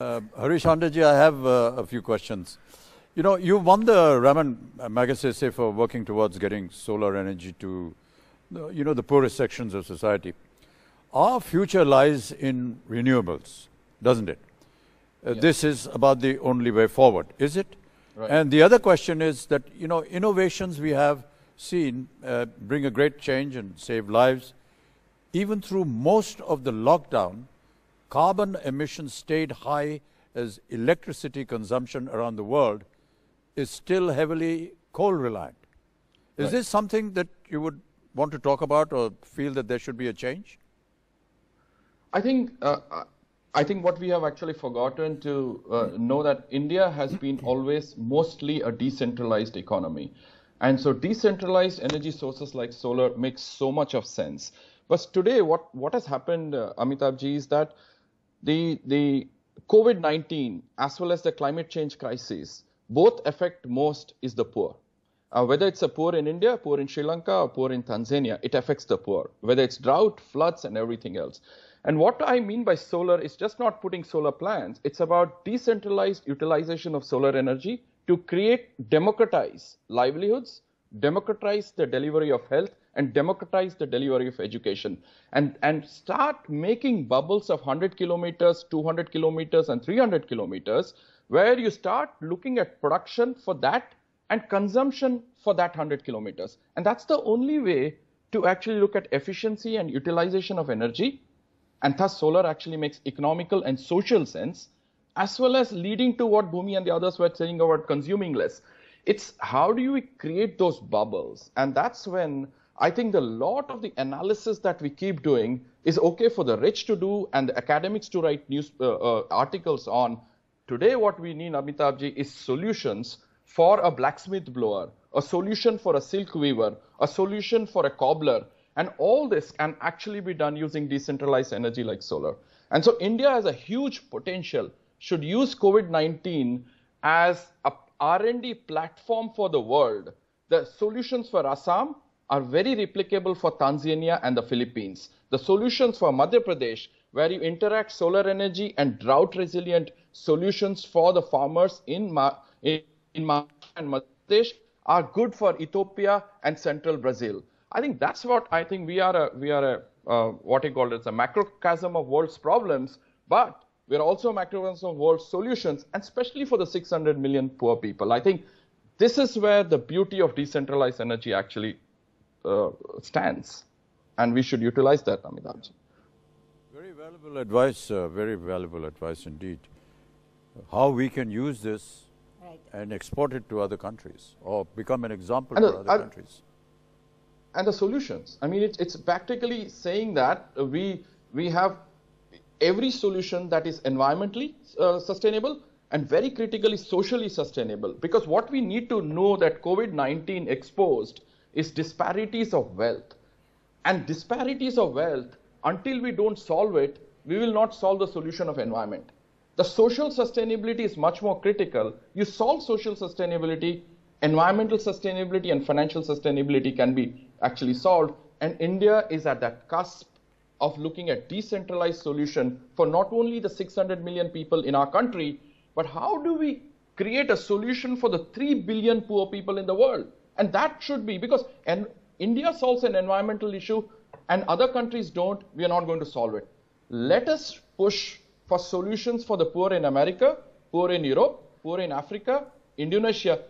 Hari uh, Harish I have uh, a few questions. You know, you won the Raman Magasese for working towards getting solar energy to, uh, you know, the poorest sections of society. Our future lies in renewables, doesn't it? Uh, This is about the only way forward, is it? Right. And the other question is that, you know, innovations we have seen uh, bring a great change and save lives. Even through most of the lockdown, carbon emissions stayed high as electricity consumption around the world is still heavily coal reliant. Is right. this something that you would want to talk about or feel that there should be a change? I think uh, I think what we have actually forgotten to uh, know that India has been always mostly a decentralized economy. And so decentralized energy sources like solar makes so much of sense. But today, what, what has happened, uh, Amitabh ji, is that the, the COVID-19 as well as the climate change crisis both affect most is the poor. Uh, whether it's a poor in India, poor in Sri Lanka, or poor in Tanzania, it affects the poor, whether it's drought, floods, and everything else. And what I mean by solar is just not putting solar plants, it's about decentralized utilization of solar energy to create, democratize livelihoods, democratize the delivery of health, and democratize the delivery of education and, and start making bubbles of 100 kilometers, 200 kilometers, and 300 kilometers, where you start looking at production for that and consumption for that 100 kilometers. And that's the only way to actually look at efficiency and utilization of energy. And thus, solar actually makes economical and social sense, as well as leading to what Bhumi and the others were saying about consuming less. It's how do you create those bubbles? And that's when I think the lot of the analysis that we keep doing is okay for the rich to do and the academics to write news uh, uh, articles on. Today, what we need, Amitabji, is solutions for a blacksmith blower, a solution for a silk weaver, a solution for a cobbler, and all this can actually be done using decentralized energy like solar. And so India has a huge potential, should use COVID-19 as a R&D platform for the world. The solutions for Assam, are very replicable for Tanzania and the Philippines. The solutions for Madhya Pradesh, where you interact solar energy and drought resilient solutions for the farmers in, Ma in, in Ma and Madhya Pradesh are good for Ethiopia and central Brazil. I think that's what I think we are a, we are a, uh, what you call it, it's a macrocosm of world's problems, but we're also a macrocosm of world's solutions, and especially for the 600 million poor people. I think this is where the beauty of decentralized energy actually uh, stands, and we should utilize that, Amitabhji. Very valuable advice, uh, very valuable advice indeed. How we can use this right. and export it to other countries or become an example and for other i countries. And the solutions. I mean, it, it's practically saying that we, we have every solution that is environmentally uh, sustainable and very critically socially sustainable because what we need to know that COVID-19 exposed is disparities of wealth. And disparities of wealth, until we don't solve it, we will not solve the solution of environment. The social sustainability is much more critical. You solve social sustainability, environmental sustainability and financial sustainability can be actually solved. And India is at that cusp of looking at decentralized solution for not only the 600 million people in our country, but how do we create a solution for the 3 billion poor people in the world? And that should be because and India solves an environmental issue and other countries don't, we are not going to solve it. Let us push for solutions for the poor in America, poor in Europe, poor in Africa, Indonesia.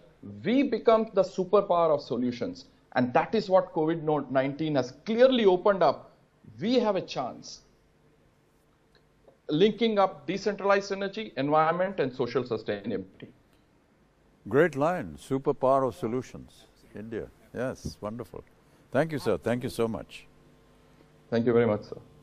We become the superpower of solutions. And that is what COVID-19 has clearly opened up. We have a chance linking up decentralized energy, environment, and social sustainability. Great line, superpower of solutions. India. Yes, wonderful. Thank you, sir. Thank you so much. Thank you very much, sir.